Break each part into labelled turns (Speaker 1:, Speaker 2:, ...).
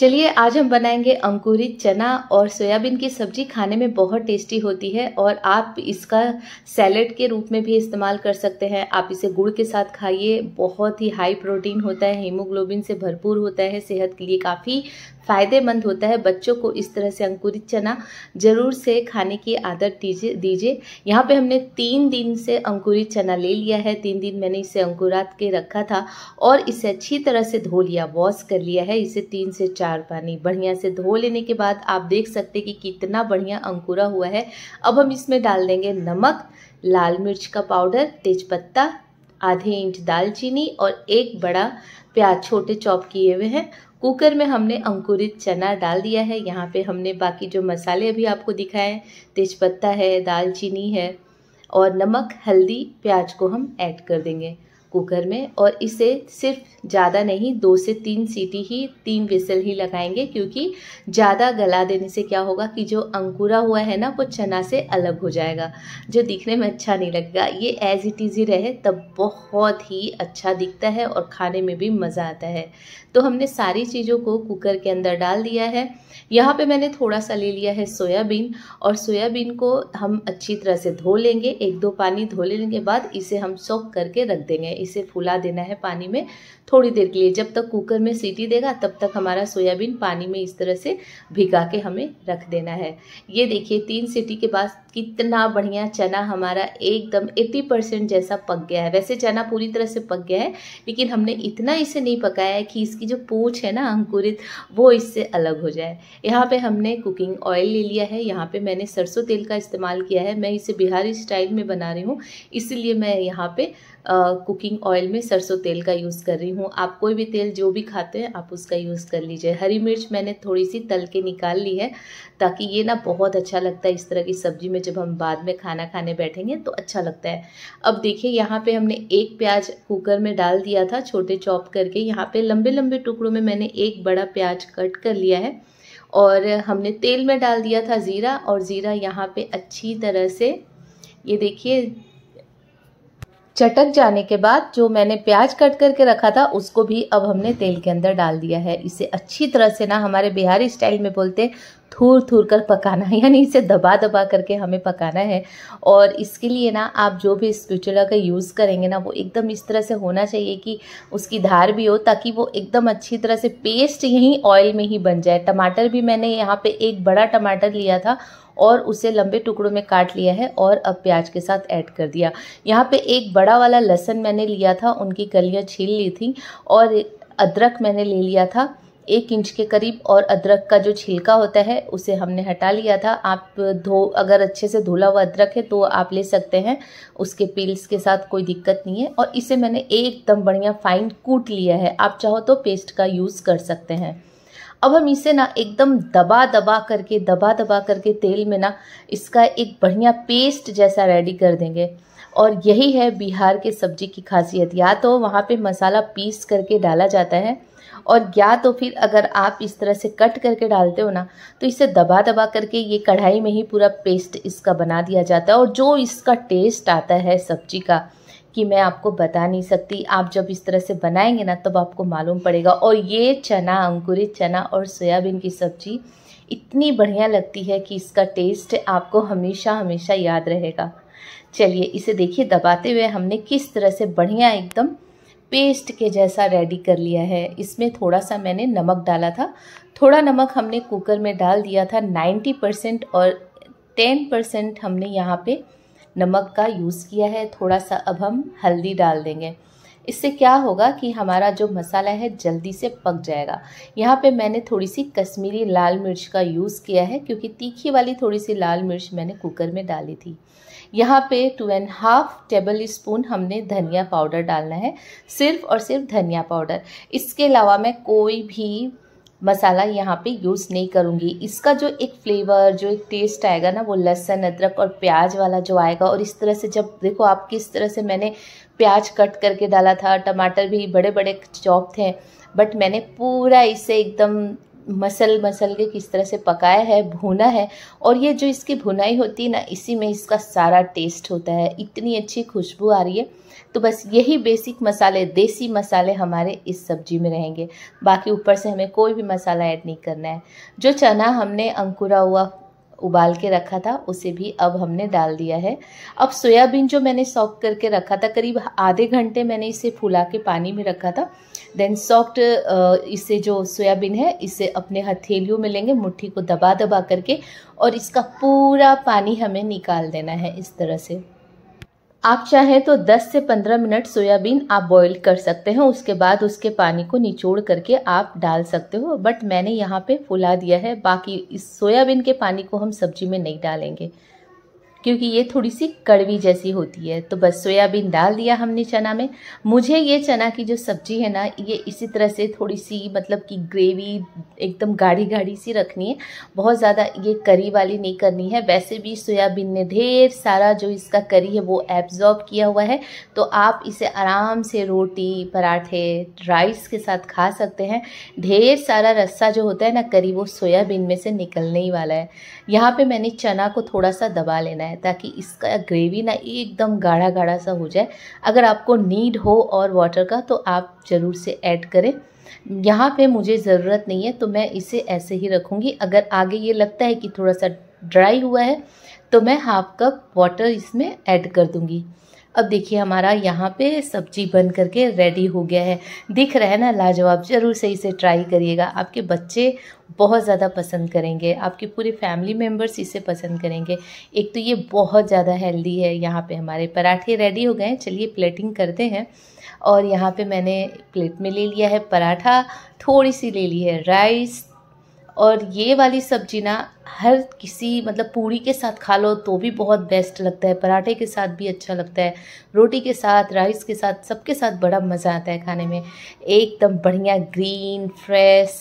Speaker 1: चलिए आज हम बनाएंगे अंकुरित चना और सोयाबीन की सब्जी खाने में बहुत टेस्टी होती है और आप इसका सैलेड के रूप में भी इस्तेमाल कर सकते हैं आप इसे गुड़ के साथ खाइए बहुत ही हाई प्रोटीन होता है हीमोग्लोबिन से भरपूर होता है सेहत के लिए काफ़ी फ़ायदेमंद होता है बच्चों को इस तरह से अंकुरित चना ज़रूर से खाने की आदत दीजिए दीजिए यहाँ पे हमने तीन दिन से अंकुरित चना ले लिया है तीन दिन मैंने इसे अंकुरात के रखा था और इसे अच्छी तरह से धो लिया वॉश कर लिया है इसे तीन से चार चार पानी बढ़िया से धो लेने के बाद आप देख सकते कि कितना बढ़िया अंकुरा हुआ है अब हम इसमें डाल देंगे नमक लाल मिर्च का पाउडर तेजपत्ता आधे इंच दालचीनी और एक बड़ा प्याज छोटे चॉप किए हुए हैं कुकर में हमने अंकुरित चना डाल दिया है यहाँ पे हमने बाकी जो मसाले अभी आपको दिखाए तेजपत्ता है दालचीनी है और नमक हल्दी प्याज को हम ऐड कर देंगे कुकर में और इसे सिर्फ ज़्यादा नहीं दो से तीन सीटी ही तीन विसल ही लगाएंगे क्योंकि ज़्यादा गला देने से क्या होगा कि जो अंकुरा हुआ है ना वो चना से अलग हो जाएगा जो दिखने में अच्छा नहीं लगेगा ये एज इट इज़ ही रहे तब बहुत ही अच्छा दिखता है और खाने में भी मज़ा आता है तो हमने सारी चीज़ों को कुकर के अंदर डाल दिया है यहाँ पर मैंने थोड़ा सा ले लिया है सोयाबीन और सोयाबीन को हम अच्छी तरह से धो लेंगे एक दो पानी धो लेने के बाद इसे हम सोख करके रख देंगे इसे फुला देना है पानी में थोड़ी देर के लिए जब तक कुकर में सीटी देगा तब तक हमारा सोयाबीन पानी में इस तरह से भिगा के हमें रख देना है ये देखिए तीन सीटी के बाद कितना बढ़िया चना हमारा एकदम 80 परसेंट जैसा पक गया है वैसे चना पूरी तरह से पक गया है लेकिन हमने इतना इसे नहीं पकाया है कि इसकी जो पूछ है ना अंकुरित वो इससे अलग हो जाए यहाँ पे हमने कुकिंग ऑयल ले लिया है यहाँ पे मैंने सरसों तेल का इस्तेमाल किया है मैं इसे बिहारी स्टाइल में बना रही हूँ इसलिए मैं यहाँ पर कुकिंग ऑयल में सरसों तेल का यूज़ कर रही हूँ आप कोई भी तेल जो भी खाते हैं आप उसका यूज़ कर लीजिए हरी मिर्च मैंने थोड़ी सी तल के निकाल ली है ताकि ये ना बहुत अच्छा लगता है इस तरह की सब्जी में जब हम बाद में खाना खाने बैठेंगे तो अच्छा लगता है अब देखिए यहाँ पे हमने एक प्याज कुकर में डाल दिया था छोटे चॉप करके यहाँ पे लंबे लंबे टुकड़ों में मैंने एक बड़ा प्याज कट कर लिया है और हमने तेल में डाल दिया था ज़ीरा और ज़ीरा यहाँ पे अच्छी तरह से ये देखिए चटक जाने के बाद जो मैंने प्याज कट करके रखा था उसको भी अब हमने तेल के अंदर डाल दिया है इसे अच्छी तरह से ना हमारे बिहारी स्टाइल में बोलते थूर थूर कर पकाना है यानी इसे दबा दबा करके हमें पकाना है और इसके लिए ना आप जो भी स्पिचुला का यूज़ करेंगे ना वो एकदम इस तरह से होना चाहिए कि उसकी धार भी हो ताकि वो एकदम अच्छी तरह से पेस्ट यहीं ऑयल में ही बन जाए टमाटर भी मैंने यहाँ पे एक बड़ा टमाटर लिया था और उसे लंबे टुकड़ों में काट लिया है और अब प्याज के साथ ऐड कर दिया यहाँ पे एक बड़ा वाला लहसन मैंने लिया था उनकी कलियाँ छील ली थी और अदरक मैंने ले लिया था एक इंच के करीब और अदरक का जो छिलका होता है उसे हमने हटा लिया था आप धो अगर अच्छे से धुला हुआ अदरक है तो आप ले सकते हैं उसके पील्स के साथ कोई दिक्कत नहीं है और इसे मैंने एकदम बढ़िया फाइन कूट लिया है आप चाहो तो पेस्ट का यूज़ कर सकते हैं अब हम इसे ना एकदम दबा दबा करके दबा दबा करके तेल में ना इसका एक बढ़िया पेस्ट जैसा रेडी कर देंगे और यही है बिहार के सब्जी की खासियत या तो वहाँ पे मसाला पीस करके डाला जाता है और या तो फिर अगर आप इस तरह से कट करके डालते हो ना तो इसे दबा दबा करके ये कढ़ाई में ही पूरा पेस्ट इसका बना दिया जाता है और जो इसका टेस्ट आता है सब्जी का कि मैं आपको बता नहीं सकती आप जब इस तरह से बनाएंगे ना तब आपको मालूम पड़ेगा और ये चना अंकुरित चना और सोयाबीन की सब्ज़ी इतनी बढ़िया लगती है कि इसका टेस्ट आपको हमेशा हमेशा याद रहेगा चलिए इसे देखिए दबाते हुए हमने किस तरह से बढ़िया एकदम पेस्ट के जैसा रेडी कर लिया है इसमें थोड़ा सा मैंने नमक डाला था थोड़ा नमक हमने कुकर में डाल दिया था 90 परसेंट और 10 परसेंट हमने यहाँ पे नमक का यूज़ किया है थोड़ा सा अब हम हल्दी डाल देंगे इससे क्या होगा कि हमारा जो मसाला है जल्दी से पक जाएगा यहाँ पे मैंने थोड़ी सी कश्मीरी लाल मिर्च का यूज़ किया है क्योंकि तीखी वाली थोड़ी सी लाल मिर्च मैंने कुकर में डाली थी यहाँ पे two and half tablespoon हमने धनिया पाउडर डालना है सिर्फ और सिर्फ धनिया पाउडर इसके अलावा मैं कोई भी मसाला यहाँ पे यूज़ नहीं करूँगी इसका जो एक फ्लेवर जो एक टेस्ट आएगा ना वो लहसुन अदरक और प्याज वाला जो आएगा और इस तरह से जब देखो आप किस तरह से मैंने प्याज कट करके डाला था टमाटर भी बड़े बड़े चॉप थे बट मैंने पूरा इसे एकदम मसल मसल के किस तरह से पकाया है भुना है और ये जो इसकी भुनाई होती है ना इसी में इसका सारा टेस्ट होता है इतनी अच्छी खुशबू आ रही है तो बस यही बेसिक मसाले देसी मसाले हमारे इस सब्जी में रहेंगे बाकी ऊपर से हमें कोई भी मसाला ऐड नहीं करना है जो चना हमने अंकुरा हुआ उबाल के रखा था उसे भी अब हमने डाल दिया है अब सोयाबीन जो मैंने सॉक करके रखा था करीब आधे घंटे मैंने इसे फुला के पानी में रखा था देन सॉफ्ट इसे जो सोयाबीन है इसे अपने हथेलियों में लेंगे मुट्ठी को दबा दबा करके और इसका पूरा पानी हमें निकाल देना है इस तरह से आप चाहें तो 10 से 15 मिनट सोयाबीन आप बॉईल कर सकते हैं उसके बाद उसके पानी को निचोड़ करके आप डाल सकते हो बट मैंने यहाँ पे फुला दिया है बाकी इस सोयाबीन के पानी को हम सब्जी में नहीं डालेंगे क्योंकि ये थोड़ी सी कड़वी जैसी होती है तो बस सोयाबीन डाल दिया हमने चना में मुझे ये चना की जो सब्जी है ना ये इसी तरह से थोड़ी सी मतलब कि ग्रेवी एकदम गाढ़ी गाढ़ी सी रखनी है बहुत ज़्यादा ये करी वाली नहीं करनी है वैसे भी सोयाबीन ने ढेर सारा जो इसका करी है वो एब्जॉर्ब किया हुआ है तो आप इसे आराम से रोटी पराठे राइस के साथ खा सकते हैं ढेर सारा रस्सा जो होता है ना करी वो सोयाबीन में से निकलने ही वाला है यहाँ पर मैंने चना को थोड़ा सा दबा लेना है ताकि इसका ग्रेवी ना एकदम गाढ़ा गाढ़ा सा हो जाए अगर आपको नीड हो और वाटर का तो आप ज़रूर से ऐड करें यहाँ पे मुझे ज़रूरत नहीं है तो मैं इसे ऐसे ही रखूँगी अगर आगे ये लगता है कि थोड़ा सा ड्राई हुआ है तो मैं हाफ कप वाटर इसमें ऐड कर दूँगी अब देखिए हमारा यहाँ पे सब्जी बन करके रेडी हो गया है दिख रहा है ना लाजवाब ज़रूर सही से ट्राई करिएगा आपके बच्चे बहुत ज़्यादा पसंद करेंगे आपके पूरे फैमिली मेम्बर्स इसे पसंद करेंगे एक तो ये बहुत ज़्यादा हेल्दी है यहाँ पे हमारे पराठे रेडी हो गए चलिए प्लेटिंग करते हैं और यहाँ पे मैंने प्लेट में ले लिया है पराठा थोड़ी सी ले ली है राइस और ये वाली सब्जी ना हर किसी मतलब पूरी के साथ खा लो तो भी बहुत बेस्ट लगता है पराठे के साथ भी अच्छा लगता है रोटी के साथ राइस के साथ सबके साथ बड़ा मज़ा आता है खाने में एकदम बढ़िया ग्रीन फ्रेश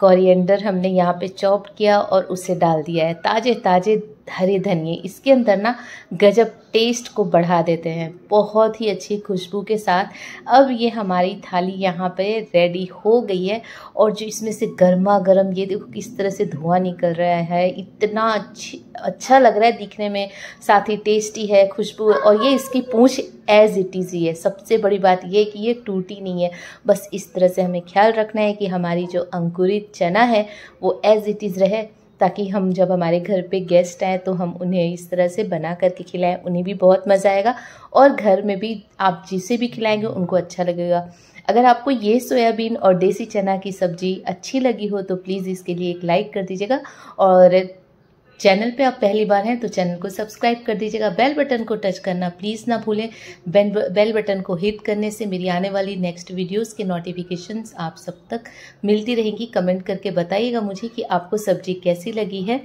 Speaker 1: कोरिएंडर हमने यहाँ पे चॉप किया और उसे डाल दिया है ताज़े ताज़े हरी धनिए इसके अंदर ना गजब टेस्ट को बढ़ा देते हैं बहुत ही अच्छी खुशबू के साथ अब ये हमारी थाली यहाँ पे रेडी हो गई है और जो इसमें से गर्मा गर्म ये देखो किस तरह से धुआं निकल रहा है इतना अच्छी अच्छा लग रहा है दिखने में साथ ही टेस्टी है खुशबू और ये इसकी पूँछ एज इट इज़ ही है सबसे बड़ी बात ये कि ये टूटी नहीं है बस इस तरह से हमें ख्याल रखना है कि हमारी जो अंकुरित चना है वो एज इट इज़ रहे ताकि हम जब हमारे घर पे गेस्ट आए तो हम उन्हें इस तरह से बना करके खिलाएं उन्हें भी बहुत मज़ा आएगा और घर में भी आप जिसे भी खिलाएंगे उनको अच्छा लगेगा अगर आपको ये सोयाबीन और देसी चना की सब्ज़ी अच्छी लगी हो तो प्लीज़ इसके लिए एक लाइक कर दीजिएगा और चैनल पे आप पहली बार हैं तो चैनल को सब्सक्राइब कर दीजिएगा बेल बटन को टच करना प्लीज़ ना भूलें बेल बटन को हिट करने से मेरी आने वाली नेक्स्ट वीडियोस के नोटिफिकेशंस आप सब तक मिलती रहेंगी कमेंट करके बताइएगा मुझे कि आपको सब्जी कैसी लगी है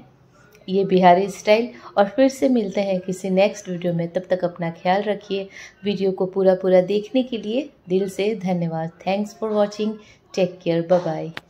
Speaker 1: ये बिहारी स्टाइल और फिर से मिलते हैं किसी नेक्स्ट वीडियो में तब तक अपना ख्याल रखिए वीडियो को पूरा पूरा देखने के लिए दिल से धन्यवाद thanks for watching take care bye